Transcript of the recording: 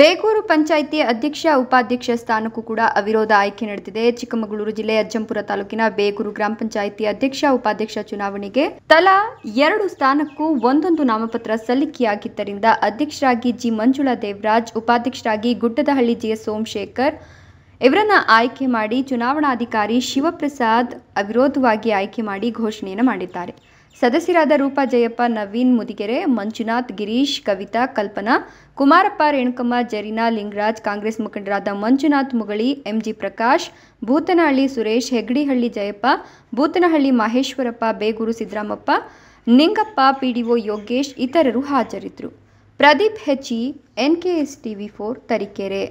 ಬೇಗೂರು ಪಂಚಾಯಿತಿ ಅಧ್ಯಕ್ಷ ಉಪಾಧ್ಯಕ್ಷ ಸ್ಥಾನಕ್ಕೂ ಕೂಡ ಅವಿರೋಧ ಆಯ್ಕೆ ನಡೆದಿದೆ ಚಿಕ್ಕಮಗಳೂರು ಜಿಲ್ಲೆ ಅಜ್ಜಂಪುರ ತಾಲೂಕಿನ ಬೇಗೂರು ಗ್ರಾಮ ಪಂಚಾಯಿತಿ ಅಧ್ಯಕ್ಷ ಉಪಾಧ್ಯಕ್ಷ ಚುನಾವಣೆಗೆ ತಲಾ ಎರಡು ಸ್ಥಾನಕ್ಕೂ ಒಂದೊಂದು ನಾಮಪತ್ರ ಸಲ್ಲಿಕೆಯಾಗಿದ್ದರಿಂದ ಅಧ್ಯಕ್ಷರಾಗಿ ಜಿ ಮಂಜುಳಾ ದೇವರಾಜ್ ಉಪಾಧ್ಯಕ್ಷರಾಗಿ ಗುಡ್ಡದಹಳ್ಳಿ ಜಿಎಸ್ ಸೋಮಶೇಖರ್ ಇವರನ್ನ ಆಯ್ಕೆ ಮಾಡಿ ಚುನಾವಣಾಧಿಕಾರಿ ಶಿವಪ್ರಸಾದ್ ಅವಿರೋಧವಾಗಿ ಆಯ್ಕೆ ಮಾಡಿ ಘೋಷಣೆಯನ್ನು ಮಾಡಿದ್ದಾರೆ ಸದಸ್ಯರಾದ ರೂಪಾ ಜಯಪ್ಪ ನವೀನ್ ಮುದಿಗೆರೆ ಮಂಜುನಾಥ್ ಗಿರೀಶ್ ಕವಿತಾ ಕಲ್ಪನಾ ಕುಮಾರಪ್ಪ ರೇಣುಕಮ್ಮ ಜರೀನಾ ಲಿಂಗರಾಜ್ ಕಾಂಗ್ರೆಸ್ ಮುಖಂಡರಾದ ಮಂಜುನಾಥ್ ಮುಗಳಿ ಎಂಜಿ ಪ್ರಕಾಶ್ ಭೂತನಹಳ್ಳಿ ಸುರೇಶ್ ಹೆಗ್ಡಿಹಳ್ಳಿ ಜಯಪ್ಪ ಭೂತನಹಳ್ಳಿ ಮಹೇಶ್ವರಪ್ಪ ಬೇಗೂರು ಸಿದ್ದರಾಮಪ್ಪ ನಿಂಗಪ್ಪ ಪಿಡಿಒ ಯೋಗೇಶ್ ಇತರರು ಹಾಜರಿದ್ದರು ಪ್ರದೀಪ್ ಹೆಚ್ಚಿ ಎನ್ಕೆಎಸ್ ಟಿವಿ ಫೋರ್ ತರೀಕೆರೆ